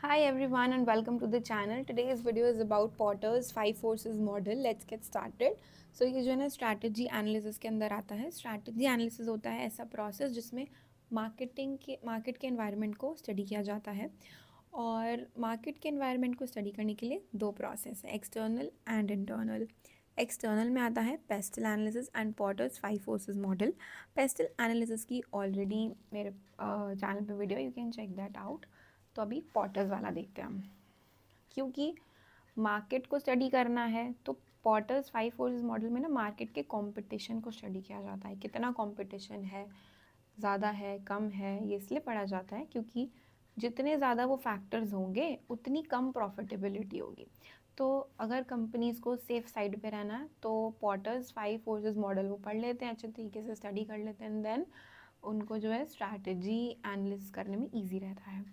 Hi everyone and welcome to the channel. Today's video is about Potter's Five Forces model. Let's get started. So ये जो है ना strategy analysis के अंदर आता है स्ट्रैटेजी एनालिसिस होता है ऐसा प्रोसेस जिसमें मार्केटिंग के मार्केट के इन्वायरमेंट को स्टडी किया जाता है और मार्केट के इन्वायरमेंट को स्टडी करने के लिए दो प्रोसेस है एक्सटर्नल एंड इंटरनल एक्सटर्नल में आता है PESTEL analysis and Porter's five forces model PESTEL analysis की ऑलरेडी मेरे चैनल पे video you can check that out तो अभी पॉटर्स वाला देखते हैं हम क्योंकि मार्केट को स्टडी करना है तो पॉटर्स फाइव फोर्स मॉडल में ना मार्केट के कंपटीशन को स्टडी किया जाता है कितना कंपटीशन है ज़्यादा है कम है ये इसलिए पढ़ा जाता है क्योंकि जितने ज़्यादा वो फैक्टर्स होंगे उतनी कम प्रॉफिटेबिलिटी होगी तो अगर कंपनीज़ को सेफ साइड पे रहना है तो पॉटर्स फाइव फोर्सेस मॉडल वो पढ़ लेते हैं अच्छे तरीके से स्टडी कर लेते हैं देन उनको जो है स्ट्रैटेजी एनालिस करने में ईजी रहता है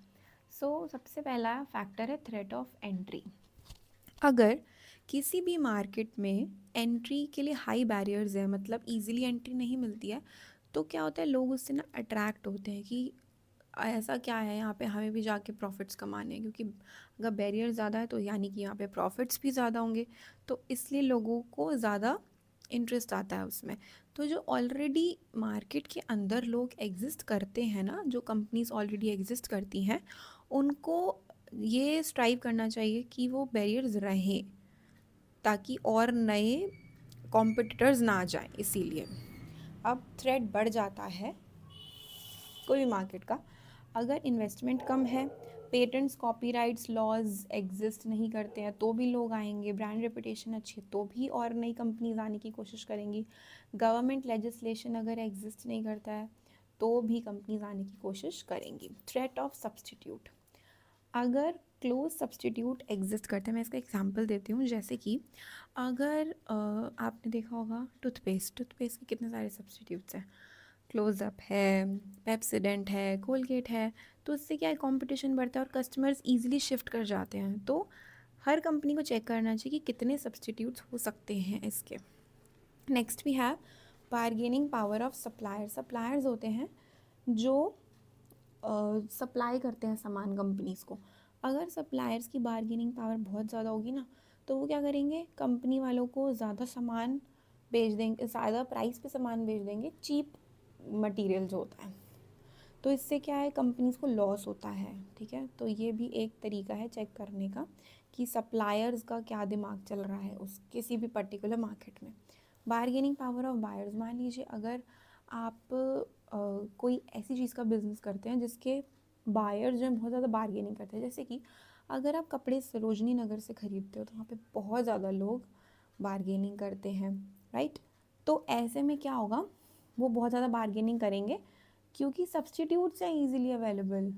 सो so, सबसे पहला फैक्टर है थ्रेट ऑफ एंट्री अगर किसी भी मार्केट में एंट्री के लिए हाई बैरियर्स है मतलब इजीली एंट्री नहीं मिलती है तो क्या होता है लोग उससे ना अट्रैक्ट होते हैं कि ऐसा क्या है यहाँ पे हमें भी जाके प्रॉफिट्स कमाने हैं क्योंकि अगर बैरियर ज़्यादा है तो यानी कि यहाँ पे प्रॉफिट्स भी ज़्यादा होंगे तो इसलिए लोगों को ज़्यादा इंटरेस्ट आता है उसमें तो जो ऑलरेडी मार्केट के अंदर लोग एग्जिस्ट करते हैं ना जो कंपनीज ऑलरेडी एग्जिस्ट करती हैं उनको ये स्ट्राइव करना चाहिए कि वो बैरियर्स रहें ताकि और नए कॉम्पिटिटर्स ना आ जाए इसीलिए अब थ्रेड बढ़ जाता है कोई भी मार्केट का अगर इन्वेस्टमेंट कम है पेटेंट्स कॉपीराइट्स लॉज एग्जिस्ट नहीं करते हैं तो भी लोग आएंगे ब्रांड रेपुटेशन अच्छी तो भी और नई कंपनीज आने की कोशिश करेंगी गवर्नमेंट लेजिस्लेशन अगर एग्जिस्ट नहीं करता है तो भी कंपनीज आने की कोशिश करेंगी थ्रेट ऑफ सब्सटीट्यूट अगर क्लोज सब्सटीट्यूट एग्जिस्ट करते हैं मैं इसका एग्जांपल देती हूँ जैसे कि अगर आपने देखा होगा टूथपेस्ट टूथपेस्ट के कितने सारे सब्सटीट्यूट्स हैं क्लोजअप है पेप्सिडेंट है कोलगेट है तो उससे क्या है कॉम्पिटिशन बढ़ता है और कस्टमर्स ईजिली शिफ्ट कर जाते हैं तो हर कंपनी को चेक करना चाहिए कि कितने सब्सटीट्यूट्स हो सकते हैं इसके next we have bargaining power of supplier suppliers होते हैं जो सप्लाई करते हैं सामान कंपनीज़ को अगर सप्लायर्स की बारगेनिंग पावर बहुत ज़्यादा होगी ना तो वो क्या करेंगे कंपनी वालों को ज़्यादा सामान बेच देंगे ज़्यादा प्राइस पे सामान बेच देंगे चीप मटेरियल जो होता है तो इससे क्या है कंपनीज़ को लॉस होता है ठीक है तो ये भी एक तरीका है चेक करने का कि सप्लायर्स का क्या दिमाग चल रहा है उस किसी भी पर्टिकुलर मार्केट में बारगेनिंग पावर ऑफ बायर्स मान लीजिए अगर आप कोई ऐसी चीज़ का बिज़नेस करते हैं जिसके बायर जो बहुत ज़्यादा बारगेनिंग करते हैं जैसे कि अगर आप कपड़े सरोजनी नगर से ख़रीदते हो तो वहाँ पे बहुत ज़्यादा लोग बारगेनिंग करते हैं राइट तो ऐसे में क्या होगा वो बहुत ज़्यादा बार्गेनिंग करेंगे क्योंकि सब्सटीट्यूट्स हैं ईजिली अवेलेबल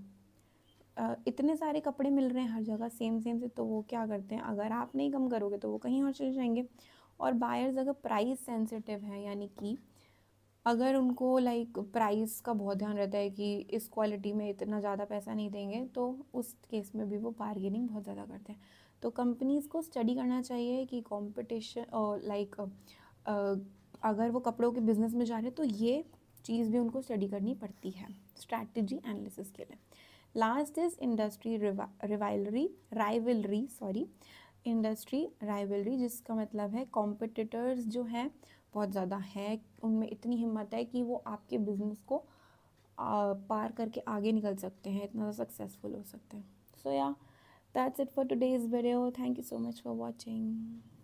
इतने सारे कपड़े मिल रहे हैं हर जगह सेम सेम से तो वो क्या करते हैं अगर आप नहीं कम करोगे तो वो कहीं और चले जाएंगे और बायर्स अगर प्राइस सेंसिटिव हैं यानी कि अगर उनको लाइक प्राइस का बहुत ध्यान रहता है कि इस क्वालिटी में इतना ज़्यादा पैसा नहीं देंगे तो उस केस में भी वो बार्गेनिंग बहुत ज़्यादा करते हैं तो कंपनीज़ को स्टडी करना चाहिए कि कंपटीशन लाइक अगर वो कपड़ों के बिज़नेस में जा रहे हैं तो ये चीज़ भी उनको स्टडी करनी पड़ती है स्ट्रैटेजी एनालिसिस के लिए last is industry rivalry rivalry sorry industry rivalry जिसका मतलब है कॉम्पिटिटर्स जो हैं बहुत ज़्यादा है उनमें इतनी हिम्मत है कि वो आपके बिज़नेस को आ, पार करके आगे निकल सकते हैं इतना सक्सेसफुल हो सकते हैं so yeah that's it for today's video thank you so much for watching